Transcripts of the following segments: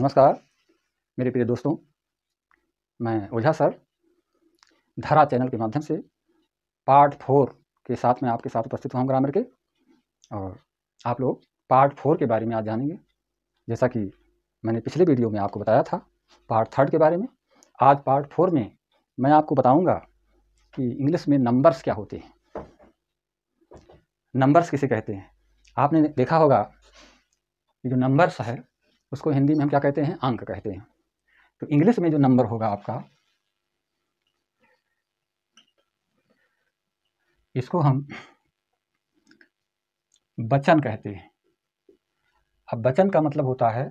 नमस्कार मेरे प्रिय दोस्तों मैं ओझा सर धारा चैनल के माध्यम से पार्ट फोर के साथ मैं आपके साथ उपस्थित हुआ हूँ ग्रामर के और आप लोग पार्ट फोर के बारे में आज जानेंगे जैसा कि मैंने पिछले वीडियो में आपको बताया था पार्ट थर्ड के बारे में आज पार्ट फोर में मैं आपको बताऊंगा कि इंग्लिश में नंबर्स क्या होते हैं नंबर्स किसे कहते हैं आपने देखा होगा कि जो नंबर्स है उसको हिंदी में हम क्या कहते हैं अंक कहते हैं तो इंग्लिश में जो नंबर होगा आपका इसको हम बचन कहते हैं अब बचन का मतलब होता है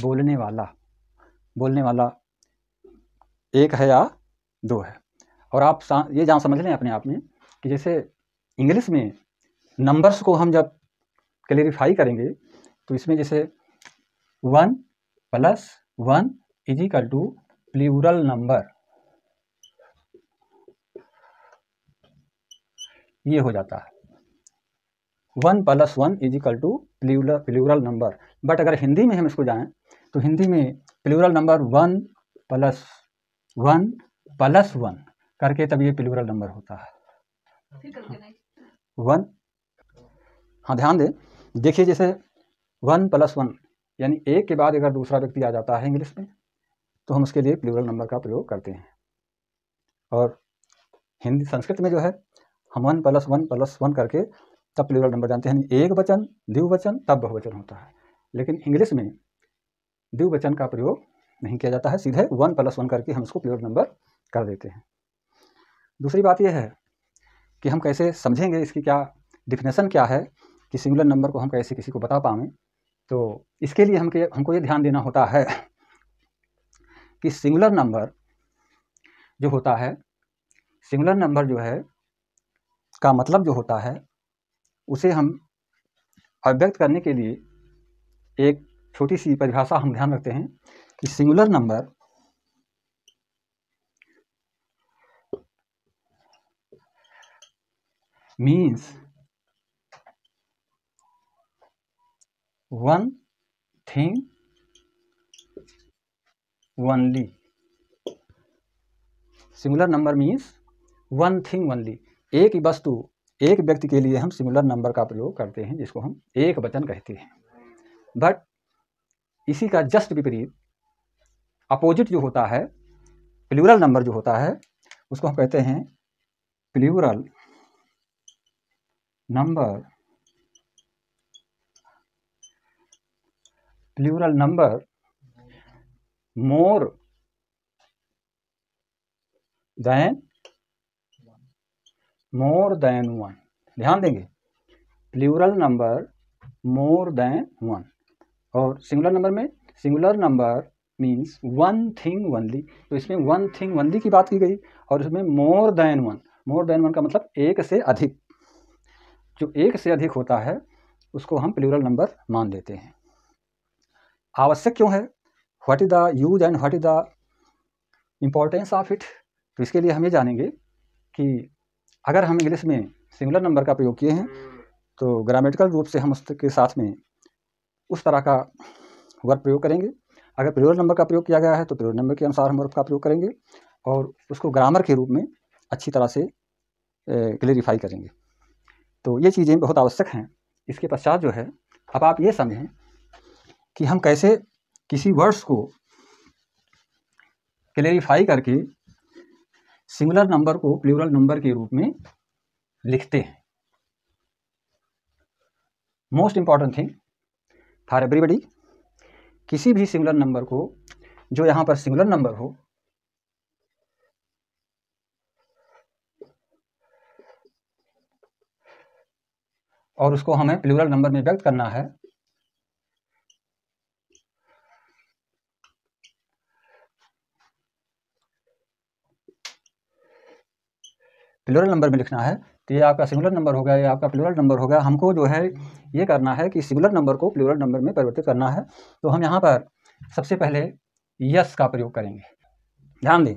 बोलने वाला बोलने वाला एक है या दो है और आप ये जान समझ लें अपने आप में कि जैसे इंग्लिश में नंबर्स को हम जब क्लेरिफाई करेंगे तो इसमें जैसे one plus one is equal to plural number ये हो जाता है one plus one is equal to plural plural number but अगर हिंदी में हम इसको जाएं तो हिंदी में plural number one plus one plus one करके तब ये प्लूरल नंबर होता है वन हाँ ध्यान दें देखिए जैसे वन प्लस वन यानी एक के बाद अगर दूसरा व्यक्ति आ जाता है इंग्लिश में तो हम उसके लिए प्लूरल नंबर का प्रयोग करते हैं और हिंदी संस्कृत में जो है हम one plus one plus one करके तब प्लूरल नंबर जानते हैं एक वचन द्विवचन तब बहुवचन होता है लेकिन इंग्लिश में द्विवचन का प्रयोग नहीं किया जाता है सीधे वन प्लस वन करके हम उसको प्लूरल नंबर कर देते हैं दूसरी बात यह है कि हम कैसे समझेंगे इसकी क्या डिफिनेशन क्या है कि सिंगुलर नंबर को हम कैसे किसी को बता पाएँ तो इसके लिए हमके हमको ये ध्यान देना होता है कि सिंगुलर नंबर जो होता है सिंगुलर नंबर जो है का मतलब जो होता है उसे हम अभिव्यक्त करने के लिए एक छोटी सी परिभाषा हम ध्यान रखते हैं कि singular number means one thing only similar number means one thing only एक ही वस्तु एक व्यक्ति के लिए हम सिमिलर नंबर का प्रयोग करते हैं जिसको हम एक वचन कहते हैं बट इसी का जस्ट विपरीत अपोजिट जो होता है प्लूरल नंबर जो होता है उसको हम कहते हैं plural number plural number more than more than one ध्यान देंगे plural number more than one और singular number में singular number means one thing only तो इसमें one thing only की बात की गई और इसमें more than one more than one का मतलब एक से अधिक जो एक से अधिक होता है उसको हम प्लूरल नंबर मान लेते हैं आवश्यक क्यों है what is the use and what is the importance of it तो इसके लिए हम ये जानेंगे कि अगर हम इंग्लिश में सिंगुलर नंबर का प्रयोग किए हैं तो ग्रामेटिकल रूप से हम उसके साथ में उस तरह का वर्ग प्रयोग करेंगे अगर प्योर नंबर का प्रयोग किया गया है तो प्योर नंबर के अनुसार हम वर्ग का प्रयोग करेंगे और उसको ग्रामर के रूप में अच्छी तरह से क्लेरिफाई करेंगे तो ये चीज़ें बहुत आवश्यक हैं इसके पश्चात जो है अब आप ये समझें कि हम कैसे किसी वर्ड्स को क्लेरिफाई करके सिंगुलर नंबर को प्लूरल नंबर के रूप में लिखते हैं most important thing for everybody किसी भी सिंगुलर नंबर को जो यहां पर सिंगुलर नंबर हो और उसको हमें प्लूरल नंबर में व्यक्त करना है प्लोरल नंबर में लिखना है तो ये आपका सिंगुलर नंबर होगा या आपका प्लोरल नंबर गया हमको जो है ये करना है कि सिंगुलर नंबर को प्लोरल नंबर में परिवर्तित करना है तो हम यहाँ पर सबसे पहले यस का प्रयोग करेंगे ध्यान दें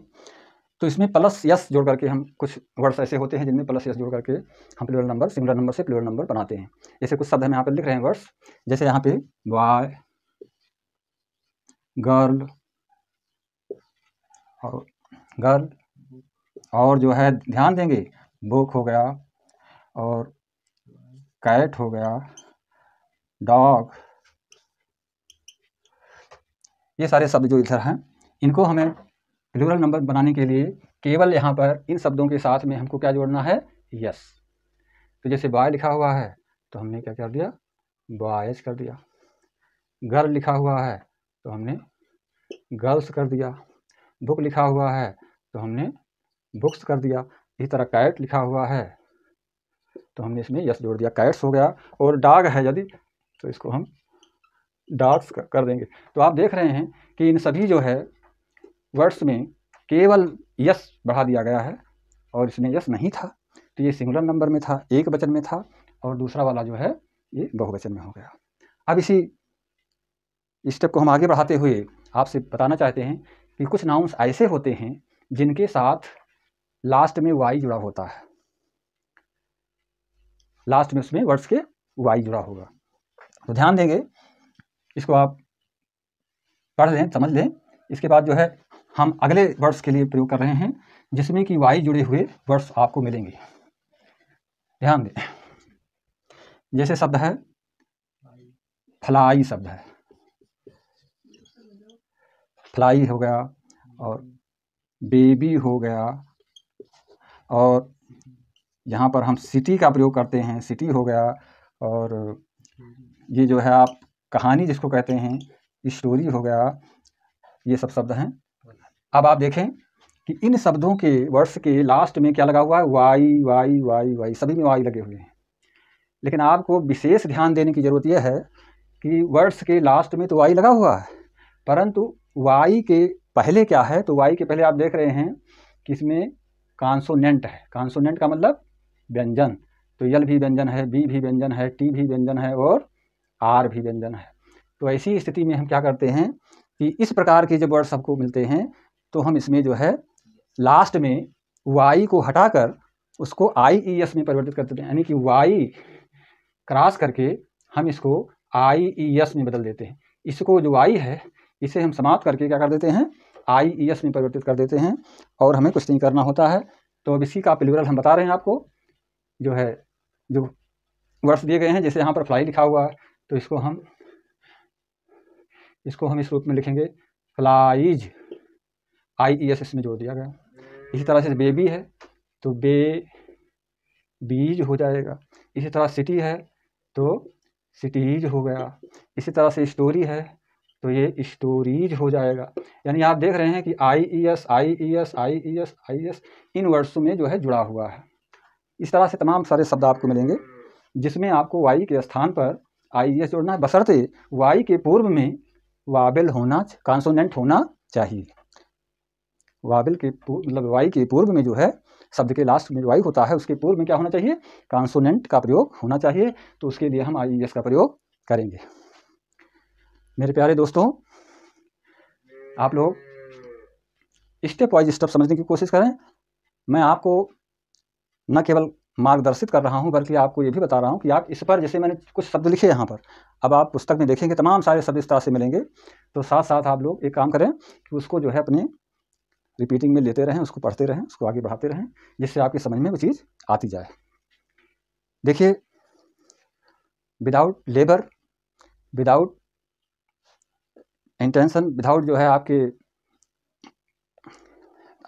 तो इसमें प्लस यस जोड़ करके हम कुछ वर्ड्स ऐसे होते हैं जिनमें प्लस यस जोड़ करके हम प्लोरल नंबर सिंगुलर नंबर से प्लोरल नंबर बनाते हैं जैसे कुछ शब्द हम यहाँ पर लिख रहे हैं वर्ड्स जैसे यहाँ पे बॉय गर्ल और गर्ल और जो है ध्यान देंगे बुक हो गया और कैट हो गया डॉग ये सारे शब्द जो इधर हैं इनको हमें प्लूरल नंबर बनाने के लिए केवल यहाँ पर इन शब्दों के साथ में हमको क्या जोड़ना है यस तो जैसे बॉय लिखा हुआ है तो हमने क्या कर दिया बॉयज कर दिया गर्ल लिखा हुआ है तो हमने गर्ल्स कर दिया बुक लिखा हुआ है तो हमने बुक्स कर दिया इसी तरह कैट लिखा हुआ है तो हमने इसमें यस जोड़ दिया कैट्स हो गया और डाग है यदि तो इसको हम डाग्स कर देंगे तो आप देख रहे हैं कि इन सभी जो है वर्ड्स में केवल यस बढ़ा दिया गया है और इसमें यस नहीं था तो ये सिंगुलर नंबर में था एक वचन में था और दूसरा वाला जो है ये बहुवचन में हो गया अब इसी स्टेप को हम आगे बढ़ाते हुए आपसे बताना चाहते हैं कि कुछ नाउंस ऐसे होते हैं जिनके साथ लास्ट में वाई जुड़ा होता है लास्ट में उसमें वर्ड्स के वाई जुड़ा होगा तो ध्यान देंगे इसको आप पढ़ लें समझ लें इसके बाद जो है हम अगले वर्ड्स के लिए प्रयोग कर रहे हैं जिसमें कि वाई जुड़े हुए वर्ड्स आपको मिलेंगे ध्यान दें जैसे शब्द है फ्लाई शब्द है फ्लाई हो गया और बेबी हो गया और यहाँ पर हम सिटी का प्रयोग करते हैं सिटी हो गया और ये जो है आप कहानी जिसको कहते हैं स्टोरी हो गया ये सब शब्द हैं अब आप देखें कि इन शब्दों के वर्ष के लास्ट में क्या लगा हुआ है वाई वाई वाई वाई सभी में वाई लगे हुए हैं लेकिन आपको विशेष ध्यान देने की ज़रूरत यह है कि वर्ष के लास्ट में तो वाई लगा हुआ है परंतु वाई के पहले क्या है तो वाई के पहले आप देख रहे हैं कि इसमें कॉन्सोनेंट है कॉन्सोनेंट का मतलब व्यंजन तो यल भी व्यंजन है बी भी व्यंजन है टी भी व्यंजन है और आर भी व्यंजन है तो ऐसी स्थिति में हम क्या करते हैं कि इस प्रकार के जब वर्ड सबको मिलते हैं तो हम इसमें जो है लास्ट में वाई को हटाकर उसको आई ई एस में परिवर्तित कर देते हैं यानी कि वाई क्रॉस करके हम इसको आई ई एस में बदल देते हैं इसको जो वाई है इसे हम समाप्त करके क्या कर देते हैं आई ई एस में परिवर्तित कर देते हैं और हमें कुछ नहीं करना होता है तो अब इसी का प्लूरल हम बता रहे हैं आपको जो है जो वर्ड्स दिए गए हैं जैसे यहाँ पर फ्लाई लिखा हुआ है तो इसको हम इसको हम इस रूप में लिखेंगे फ्लाइज आई ई एस इसमें जोड़ दिया गया इसी तरह से बेबी है तो बे बीज हो जाएगा इसी तरह सिटी है तो सिटीज हो गया इसी तरह से स्टोरी है तो ये स्टोरीज हो जाएगा यानी आप देख रहे हैं कि I E S I E S I E S I S in words में जो है जुड़ा हुआ है इस तरह से तमाम सारे शब्द आपको मिलेंगे जिसमें आपको वाई के स्थान पर आई ई एस जोड़ना है बसरते वाई के पूर्व में वाबिल होना कॉन्सोनेंट होना चाहिए वाबिल के मतलब वाई के पूर्व में जो है शब्द के लास्ट में वाई होता है उसके पूर्व में क्या होना चाहिए कॉन्सोनेंट का प्रयोग होना चाहिए तो उसके लिए हम आई ई एस का प्रयोग करेंगे मेरे प्यारे दोस्तों आप लोग स्टेप वाइज स्टेप समझने की कोशिश करें मैं आपको न केवल मार्गदर्शित कर रहा हूं बल्कि आपको ये भी बता रहा हूं कि आप इस पर जैसे मैंने कुछ शब्द लिखे यहाँ पर अब आप पुस्तक में देखेंगे तमाम सारे शब्द इस तरह से मिलेंगे तो साथ साथ आप लोग एक काम करें कि उसको जो है अपने रिपीटिंग में लेते रहें उसको पढ़ते रहें उसको आगे बढ़ाते रहें जिससे आपकी समझ में वो चीज़ आती जाए देखिए without labour without intention without जो है आपके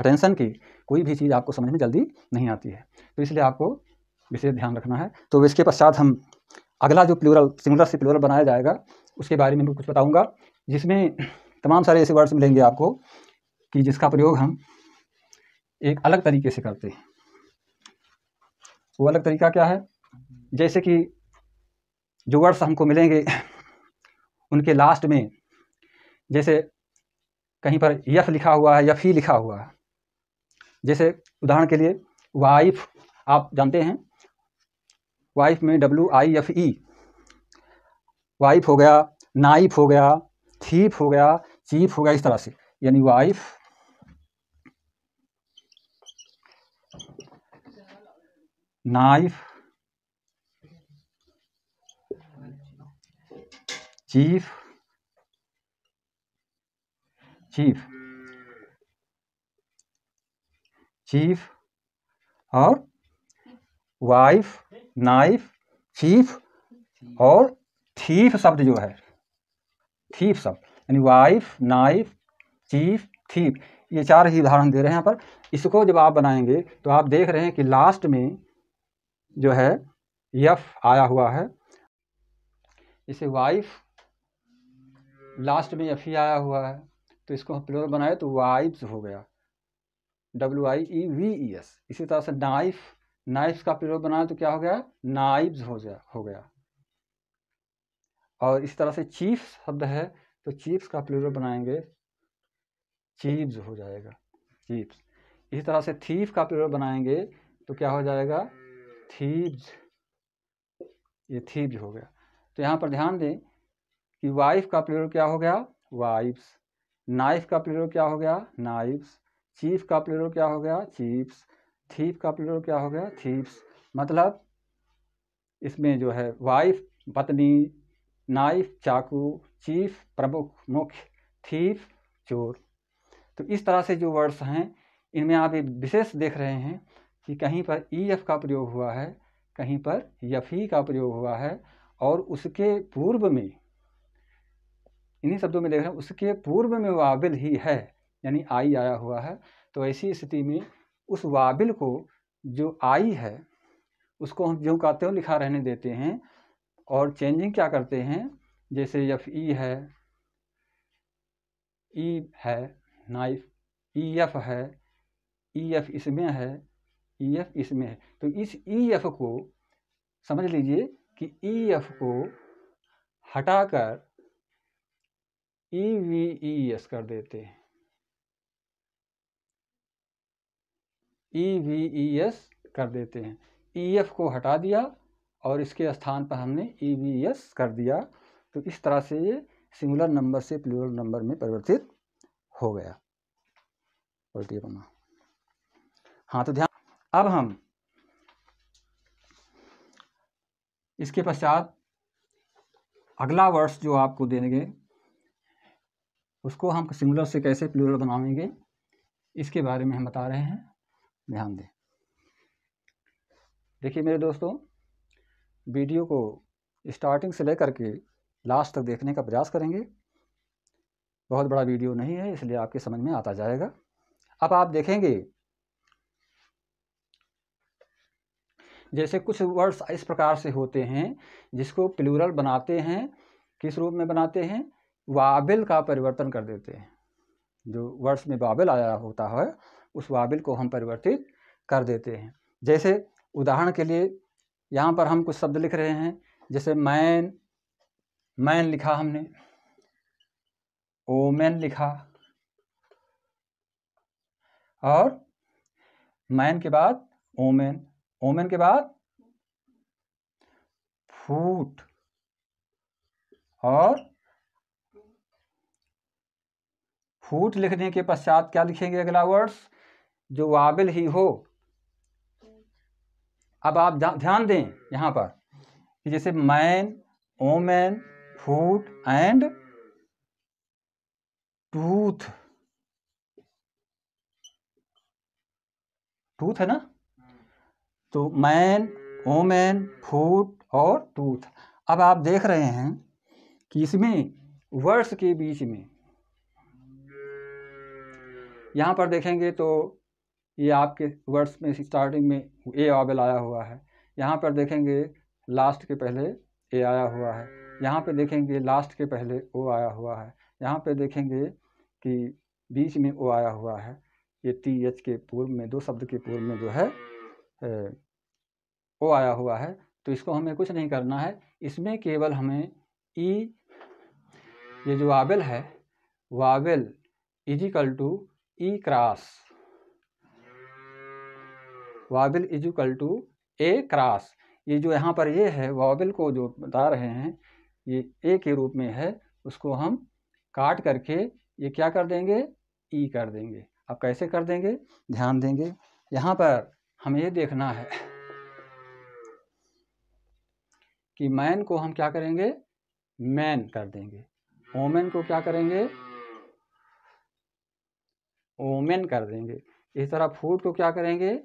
अटेंशन की कोई भी चीज़ आपको समझ में जल्दी नहीं आती है तो इसलिए आपको विशेष ध्यान रखना है तो इसके पश्चात हम अगला जो प्लूरल सिंगुलर से प्लूरल बनाया जाएगा उसके बारे में भी कुछ बताऊंगा जिसमें तमाम सारे ऐसे वर्ड्स मिलेंगे आपको कि जिसका प्रयोग हम एक अलग तरीके से करते हैं वो अलग तरीका क्या है जैसे कि जो वर्ड्स हमको मिलेंगे उनके लास्ट में जैसे कहीं पर यफ लिखा हुआ है या फी लिखा हुआ है जैसे उदाहरण के लिए वाइफ आप जानते हैं वाइफ में W I F E wife हो गया नाइफ हो गया थीफ हो गया चीफ हो गया इस तरह से यानी wife knife chief chief chief और वाइफ नाइफ चीफ और थीफ शब्द जो है थीफ शब्द यानी वाइफ नाइफ चीफ थीफ ये चार ही उदाहरण दे रहे हैं यहाँ पर इसको जब आप बनाएंगे तो आप देख रहे हैं कि लास्ट में जो है यफ आया हुआ है इसे वाइफ लास्ट में यफ ही आया हुआ है तो इसको हम प्लोर बनाए तो वाइब्स हो गया W I E V E S इसी तरह से नाइफ नाइफ का प्लोर बनाए तो क्या हो गया नाइब्स हो गया हो गया और इस तरह से चीफ शब्द है तो चीप्स का प्लोर बनाएंगे चीफ्स हो जाएगा चीप्स इसी तरह से थीफ का प्लोर बनाएंगे तो क्या हो जाएगा थीब्स ये थीब्स हो गया तो यहाँ पर ध्यान दें कि वाइफ का प्लोर क्या हो गया वाइफ्स नाइफ का प्लेरो क्या हो गया नाइफ्स चीफ का प्लेरो क्या हो गया चीप्स थीप का प्लेरो क्या हो गया थीप्स मतलब इसमें जो है वाइफ पत्नी नाइफ चाकू चीफ प्रमुख मुख्य थीफ चोर तो इस तरह से जो वर्ड्स हैं इनमें आप विशेष देख रहे हैं कि कहीं पर ई e एफ का प्रयोग हुआ है कहीं पर यफी e का प्रयोग हुआ है और उसके पूर्व में इन्हीं शब्दों में देख रहे हैं उसके पूर्व में वाबिल ही है यानी आई आया हुआ है तो ऐसी स्थिति में उस वाबिल को जो आई है उसको हम जो कहते हो लिखा रहने देते हैं और चेंजिंग क्या करते हैं जैसे यफ ई है ई है नाइफ ई एफ है ई एफ इसमें है ई एफ इसमें है तो इस ई एफ को समझ लीजिए कि ई एफ को हटाकर ई वी ई एस कर देते हैं ई वी ई एस कर देते हैं ई e एफ को हटा दिया और इसके स्थान पर हमने ई वी एस कर दिया तो इस तरह से ये सिंगुलर नंबर से प्लूरल नंबर में परिवर्तित हो गया उल्टी हाँ तो ध्यान अब हम इसके पश्चात अगला वर्ष जो आपको देंगे उसको हम सिंगुलर से कैसे प्लूरल बनाएंगे इसके बारे में हम बता रहे हैं ध्यान दें देखिए मेरे दोस्तों वीडियो को स्टार्टिंग से लेकर के लास्ट तक देखने का प्रयास करेंगे बहुत बड़ा वीडियो नहीं है इसलिए आपके समझ में आता जाएगा अब आप देखेंगे जैसे कुछ वर्ड्स इस प्रकार से होते हैं जिसको प्लूरल बनाते हैं किस रूप में बनाते हैं वाबिल का परिवर्तन कर देते हैं जो वर्ष में बाबिल आया होता है उस वाबिल को हम परिवर्तित कर देते हैं जैसे उदाहरण के लिए यहाँ पर हम कुछ शब्द लिख रहे हैं जैसे मैन मैन लिखा हमने ओमेन लिखा और मैन के बाद ओमेन ओमेन के बाद फूट और फूट लिखने के पश्चात क्या लिखेंगे अगला वर्ड्स जो वाबिल ही हो अब आप ध्यान दें यहां पर कि जैसे man woman foot and tooth tooth है ना तो मैन ओमैन फूट और टूथ अब आप देख रहे हैं कि इसमें वर्ड्स के बीच में यहाँ पर देखेंगे तो ये आपके वर्ड्स में स्टार्टिंग में ए ऑबल आया हुआ है यहाँ पर देखेंगे लास्ट के पहले ए आया हुआ है यहाँ पे देखेंगे लास्ट के पहले ओ आया हुआ है यहाँ पे देखेंगे कि बीच में ओ आया हुआ है ये टी एच के पूर्व में दो शब्द के पूर्व में जो है ए, ओ आया हुआ है तो इसको हमें कुछ नहीं करना है इसमें केवल हमें ई e, ये जो वावेल है vowel is equal to E cross vowel is equal to A cross ये जो यहाँ पर ये है वाबिल को जो बता रहे हैं ये ए के रूप में है उसको हम काट करके ये क्या कर देंगे ई e कर देंगे अब कैसे कर देंगे ध्यान देंगे यहाँ पर हमें ये देखना है कि मैन को हम क्या करेंगे मैन कर देंगे वोमेन को क्या करेंगे ओमेन कर देंगे इस तरह फूड को क्या करेंगे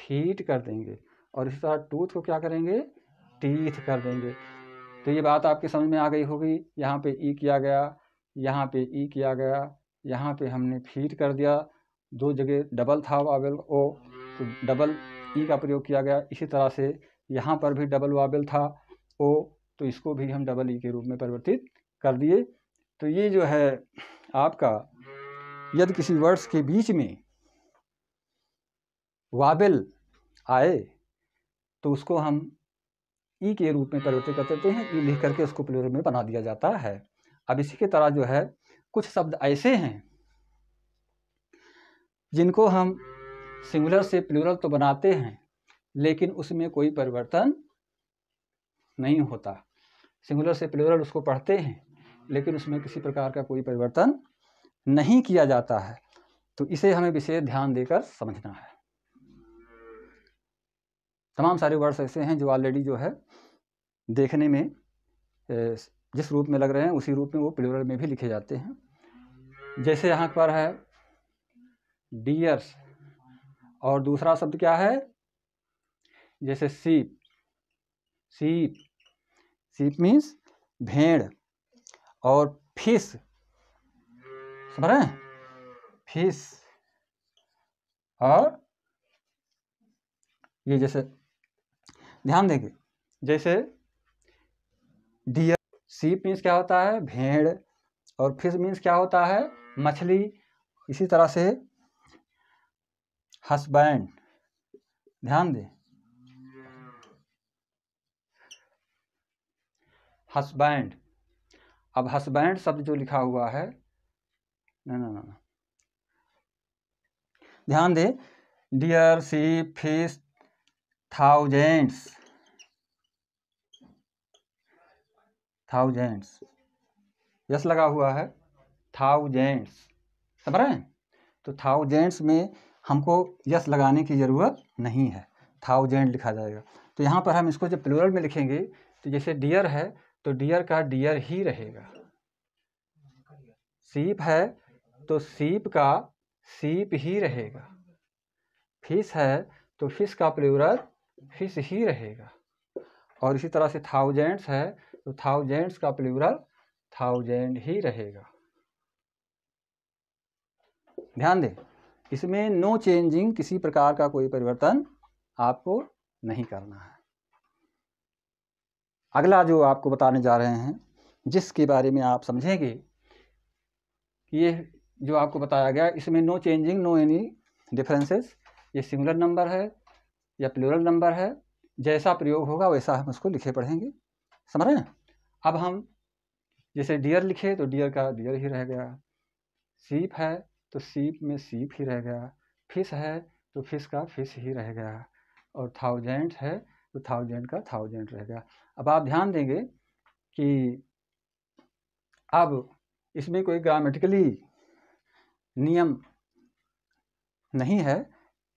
फीट कर देंगे और इस तरह टूथ को क्या करेंगे टीथ कर देंगे तो ये बात आपके समझ में आ गई होगी यहाँ पे ई किया गया यहाँ पे ई किया गया यहाँ पे हमने फीट कर दिया दो जगह डबल था वावेल ओ तो डबल ई का प्रयोग किया गया इसी तरह से यहाँ पर भी डबल वावेल था ओ तो इसको भी हम डबल ई के रूप में परिवर्तित कर दिए तो ये जो है आपका यदि किसी वर्ष के बीच में वाबिल आए तो उसको हम ई के रूप में परिवर्तित कर देते हैं ई लिख करके उसको प्लोरल में बना दिया जाता है अब इसी की तरह जो है कुछ शब्द ऐसे हैं जिनको हम सिंगुलर से प्लूरल तो बनाते हैं लेकिन उसमें कोई परिवर्तन नहीं होता सिंगुलर से प्लूरल उसको पढ़ते हैं लेकिन उसमें किसी प्रकार का कोई परिवर्तन नहीं किया जाता है तो इसे हमें विशेष ध्यान देकर समझना है तमाम सारे वर्ड्स ऐसे हैं जो ऑलरेडी जो है देखने में जिस रूप में लग रहे हैं उसी रूप में वो प्लूरल में भी लिखे जाते हैं जैसे यहाँ पर है डियर्स और दूसरा शब्द क्या है जैसे सीप सीप सीप मीन्स भेड़ और फिश समझ रहे हैं फिश और ये जैसे ध्यान देंगे जैसे डियर सीप मीन्स क्या होता है भेड़ और फिश मीन्स क्या होता है मछली इसी तरह से हसबैंड ध्यान दें हसबैंड अब हसबैंड शब्द जो लिखा हुआ है no no no ध्यान दे deer sea fish thousands thousands yes लगा हुआ है थाउजेंड्स समझ रहे हैं तो थाउजेंड्स में हमको यस लगाने की ज़रूरत नहीं है थाउजेंड लिखा जाएगा तो यहाँ पर हम इसको जब प्लूरल में लिखेंगे तो जैसे डियर है तो डियर का डियर ही रहेगा सीप है तो सीप का सीप ही रहेगा फिश है तो फिश का प्लूरल फिश ही रहेगा और इसी तरह से थाउजेंड्स है तो थाउजेंड्स का प्लूरल थाउजेंड ही रहेगा ध्यान दें इसमें नो चेंजिंग किसी प्रकार का कोई परिवर्तन आपको नहीं करना है अगला जो आपको बताने जा रहे हैं जिसके बारे में आप समझेंगे कि ये जो आपको बताया गया इसमें no changing no any differences ये सिंगुलर नंबर है या प्लूरल नंबर है जैसा प्रयोग होगा वैसा हम उसको लिखे पढ़ेंगे समझ रहे हैं अब हम जैसे डियर लिखे तो डियर का डियर ही रह गया सीप है तो सीप में सीप ही रह गया फिश है तो फिश का फिश ही रह गया और थाउजेंड है तो थाउजेंड का थाउजेंड रह गया अब आप ध्यान देंगे कि अब इसमें कोई ग्रामेटिकली नियम नहीं है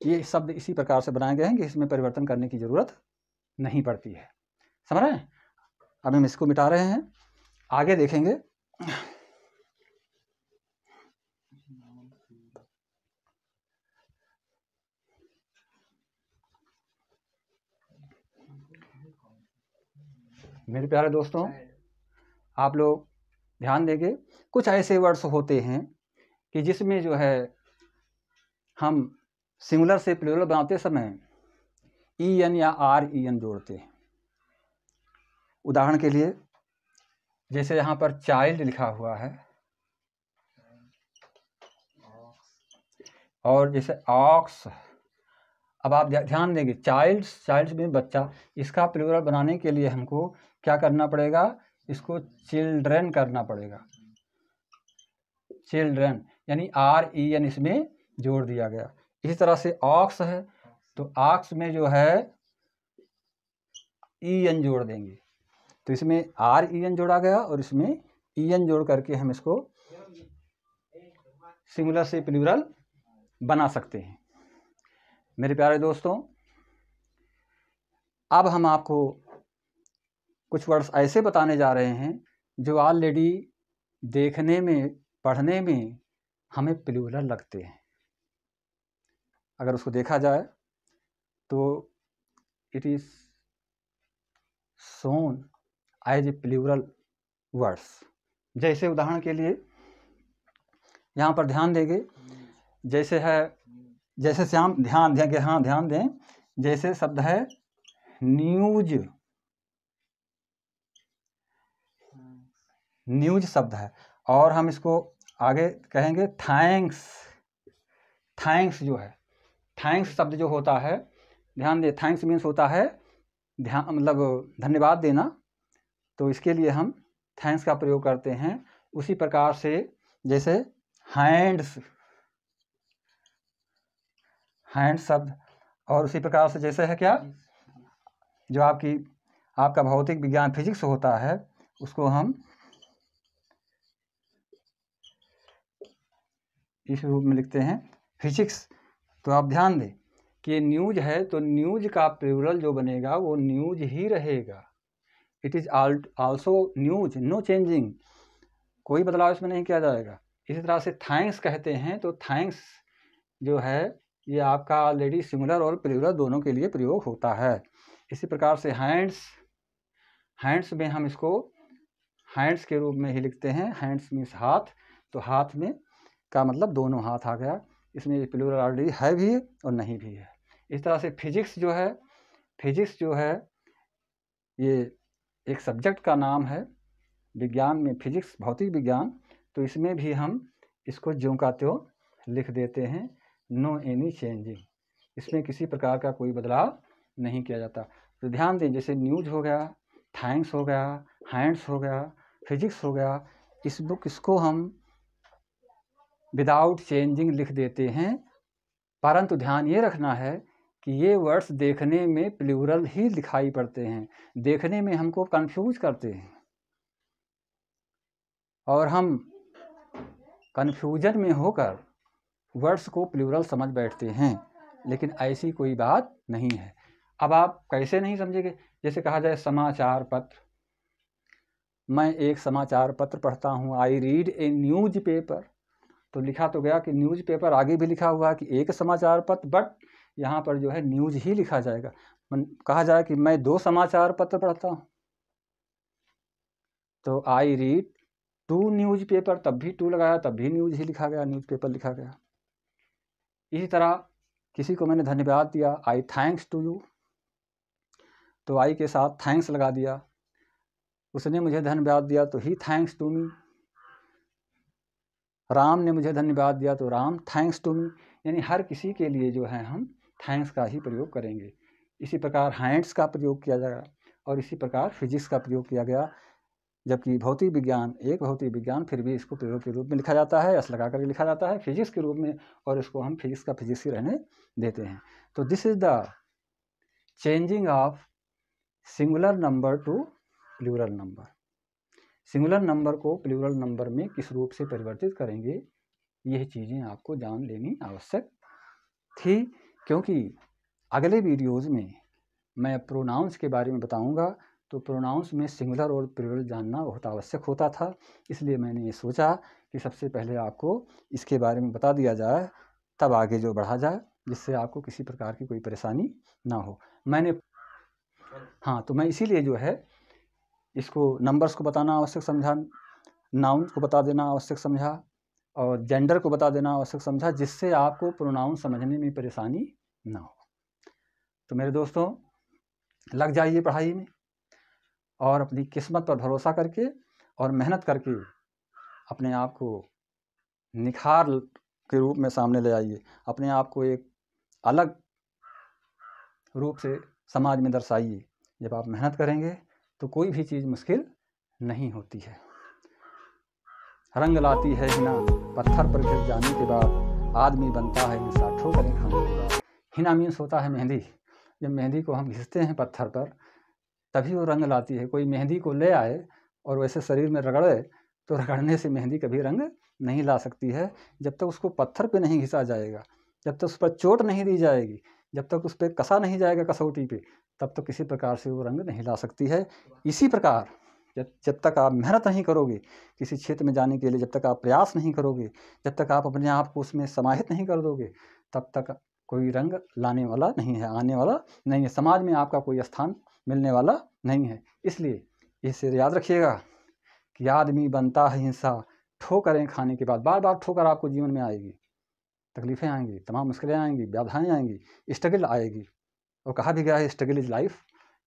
ये शब्द इसी प्रकार से बनाए गए हैं कि इसमें परिवर्तन करने की ज़रूरत नहीं पड़ती है समझ रहे हैं अब हम इसको मिटा रहे हैं आगे देखेंगे मेरे प्यारे दोस्तों आप लोग ध्यान देंगे कुछ ऐसे वर्ड्स होते हैं कि जिसमें जो है हम सिंगुलर से प्लूरल बनाते समय ई e एन या आर ई एन जोड़ते हैं उदाहरण के लिए जैसे यहाँ पर चाइल्ड लिखा हुआ है और जैसे ऑक्स अब आप ध्यान देंगे चाइल्ड चाइल्ड में बच्चा इसका प्लूरल बनाने के लिए हमको क्या करना पड़ेगा इसको चिल्ड्रेन करना पड़ेगा चिल्ड्रेन यानी आर ई एन इसमें जोड़ दिया गया इसी तरह से ऑक्स है तो ऑक्स में जो है ई एन जोड़ देंगे तो इसमें आर ई एन जोड़ा गया और इसमें ई एन जोड़ करके हम इसको सिमुलर से प्लूरल बना सकते हैं मेरे प्यारे दोस्तों अब हम आपको कुछ वर्ड्स ऐसे बताने जा रहे हैं जो ऑलरेडी देखने में पढ़ने में हमें प्लूरल लगते हैं अगर उसको देखा जाए तो it is son as a plural words जैसे उदाहरण के लिए यहाँ पर ध्यान देंगे जैसे है जैसे श्याम ध्यान दें हाँ ध्यान दें जैसे शब्द है न्यूज न्यूज शब्द है और हम इसको आगे कहेंगे थैंक्स थैंक्स जो है थैंक्स शब्द जो होता है ध्यान दे थैंक्स मीन्स होता है ध्यान मतलब धन्यवाद देना तो इसके लिए हम थैंक्स का प्रयोग करते हैं उसी प्रकार से जैसे हैंड्स हैंड शब्द और उसी प्रकार से जैसे है क्या जो आपकी आपका भौतिक विज्ञान फिजिक्स होता है उसको हम किस रूप में लिखते हैं फिजिक्स तो आप ध्यान दें कि न्यूज है तो न्यूज का प्लूरल जो बनेगा वो न्यूज ही रहेगा it is also news no changing कोई बदलाव इसमें नहीं किया जाएगा इसी तरह से थैंक्स कहते हैं तो थैंक्स जो है ये आपका ऑलरेडी सिमिलर और प्लूरल दोनों के लिए प्रयोग होता है इसी प्रकार से हैंड्स हैंड्स में हम इसको हैंड्स के रूप में ही लिखते हैं हैंड्स मीन्स हाथ तो हाथ में का मतलब दोनों हाथ आ गया इसमें प्लूरल ऑलरेडी है भी और नहीं भी है इस तरह से फिजिक्स जो है फिजिक्स जो है ये एक सब्जेक्ट का नाम है विज्ञान में फिजिक्स भौतिक विज्ञान तो इसमें भी हम इसको ज्यों का त्यों लिख देते हैं नो एनी चेंजिंग इसमें किसी प्रकार का कोई बदलाव नहीं किया जाता तो ध्यान दें जैसे न्यूज हो गया थैंक्स हो गया हैंड्स हो गया फिजिक्स हो गया इस बुक इसको हम विदाउट चेंजिंग लिख देते हैं परंतु ध्यान ये रखना है कि ये वर्ड्स देखने में प्लूरल ही दिखाई पड़ते हैं देखने में हमको कंफ्यूज करते हैं और हम कन्फ्यूजन में होकर वर्ड्स को प्लूरल समझ बैठते हैं लेकिन ऐसी कोई बात नहीं है अब आप कैसे नहीं समझेंगे जैसे कहा जाए समाचार पत्र मैं एक समाचार पत्र पढ़ता हूँ I read a newspaper तो लिखा तो गया कि न्यूज़पेपर आगे भी लिखा हुआ है कि एक समाचार पत्र बट यहाँ पर जो है न्यूज़ ही लिखा जाएगा कहा जाए कि मैं दो समाचार पत्र पढ़ता हूँ तो I read two newspaper तब भी टू लगाया तब भी न्यूज ही लिखा गया न्यूज पेपर लिखा गया इसी तरह किसी को मैंने धन्यवाद दिया आई थैंक्स टू यू तो आई के साथ थैंक्स लगा दिया उसने मुझे धन्यवाद दिया तो he thanks to me Ram ने मुझे धन्यवाद दिया तो राम थैंक्स टू मी यानी हर किसी के लिए जो है हम थैंक्स का ही प्रयोग करेंगे इसी प्रकार हैंड्स का प्रयोग किया जाएगा और इसी प्रकार फिजिक्स का प्रयोग किया गया जबकि भौतिक विज्ञान एक भौतिक विज्ञान फिर भी इसको प्रयोग के रूप में लिखा जाता है अस लगा करके लिखा जाता है फिजिक्स के रूप में और इसको हम फिजिक्स का फिजिक्स ही रहने देते हैं तो this is the changing of singular number to plural number singular number को प्लूरल नंबर में किस रूप से परिवर्तित करेंगे यह चीज़ें आपको जान लेनी आवश्यक थी क्योंकि अगले वीडियोस में मैं प्रोनाउंस के बारे में बताऊंगा तो प्रोनाउंस में सिंगुलर और प्लूरल जानना बहुत आवश्यक होता था इसलिए मैंने ये सोचा कि सबसे पहले आपको इसके बारे में बता दिया जाए तब आगे जो बढ़ा जाए जिससे आपको किसी प्रकार की कोई परेशानी ना हो मैंने हाँ तो मैं इसीलिए जो है इसको नंबर्स को बताना आवश्यक समझा नाउन को बता देना आवश्यक समझा और जेंडर को बता देना आवश्यक समझा जिससे आपको प्रोनाउन समझने में परेशानी ना हो तो मेरे दोस्तों लग जाइए पढ़ाई में और अपनी किस्मत पर भरोसा करके और मेहनत करके अपने आप को निखार के रूप में सामने ले आइए अपने आप को एक अलग रूप से समाज में दर्शाइए जब आप मेहनत करेंगे तो कोई भी चीज़ मुश्किल नहीं होती है रंग लाती है हिना पत्थर पर गिर जाने के बाद आदमी बनता है निशा ठोकरें खाने के बाद हिना मीन्स होता है मेहंदी जब मेहंदी को हम घिसते हैं पत्थर पर तभी वो रंग लाती है कोई मेहंदी को ले आए और वैसे शरीर में रगड़े तो रगड़ने से मेहंदी कभी रंग नहीं ला सकती है जब तक उसको पत्थर पे नहीं घिसा जाएगा जब तक उस पर चोट नहीं दी जाएगी जब तक उस पर कसा नहीं जाएगा कसौटी पे तब तो किसी प्रकार से वो रंग नहीं ला सकती है इसी प्रकार जब जब तक आप मेहनत नहीं करोगे किसी क्षेत्र में जाने के लिए जब तक आप प्रयास नहीं करोगे जब तक आप अपने आप को उसमें समाहित नहीं कर दोगे तब तक कोई रंग लाने वाला नहीं है आने वाला नहीं है समाज में आपका कोई स्थान मिलने वाला नहीं है इसलिए इसे याद रखिएगा कि आदमी बनता है हिंसा ठोकरें खाने के बाद बार बार ठोकर आपको जीवन में आएगी तकलीफ़ें आएंगी तमाम मुश्किलें आएंगी व्याधाएँ आएंगी स्ट्रगल आएगी और कहा भी गया है स्ट्रगल इज़ लाइफ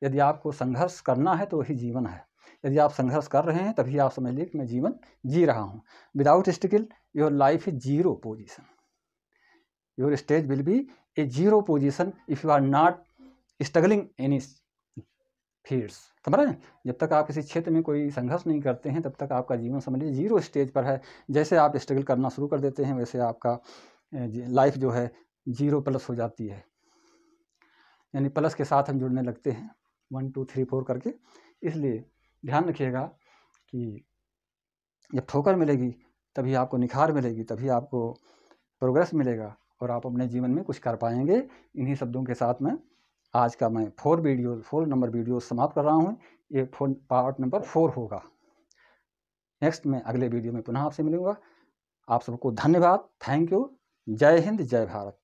यदि आपको संघर्ष करना है तो वही जीवन है यदि आप संघर्ष कर रहे हैं तभी आप समझ लीजिए कि मैं जीवन जी रहा हूँ without struggle your life is zero position your stage will be a zero position if you are not struggling any fields समझ रहे हैं जब तक आप किसी क्षेत्र में कोई संघर्ष नहीं करते हैं तब तक आपका जीवन समझ लीजिए जीरो स्टेज पर है जैसे आप स्ट्रगल करना शुरू कर देते हैं वैसे आपका लाइफ जो है जीरो प्लस हो जाती है यानी प्लस के साथ हम जुड़ने लगते हैं वन टू थ्री फोर करके इसलिए ध्यान रखिएगा कि जब ठोकर मिलेगी तभी आपको निखार मिलेगी तभी आपको प्रोग्रेस मिलेगा और आप अपने जीवन में कुछ कर पाएंगे इन्हीं शब्दों के साथ में आज का मैं four video four number video समाप्त कर रहा हूँ ये फोन पार्ट नंबर फोर होगा नेक्स्ट मैं अगले वीडियो में पुनः आपसे मिलूँगा आप सबको धन्यवाद थैंक यू जय हिंद जय भारत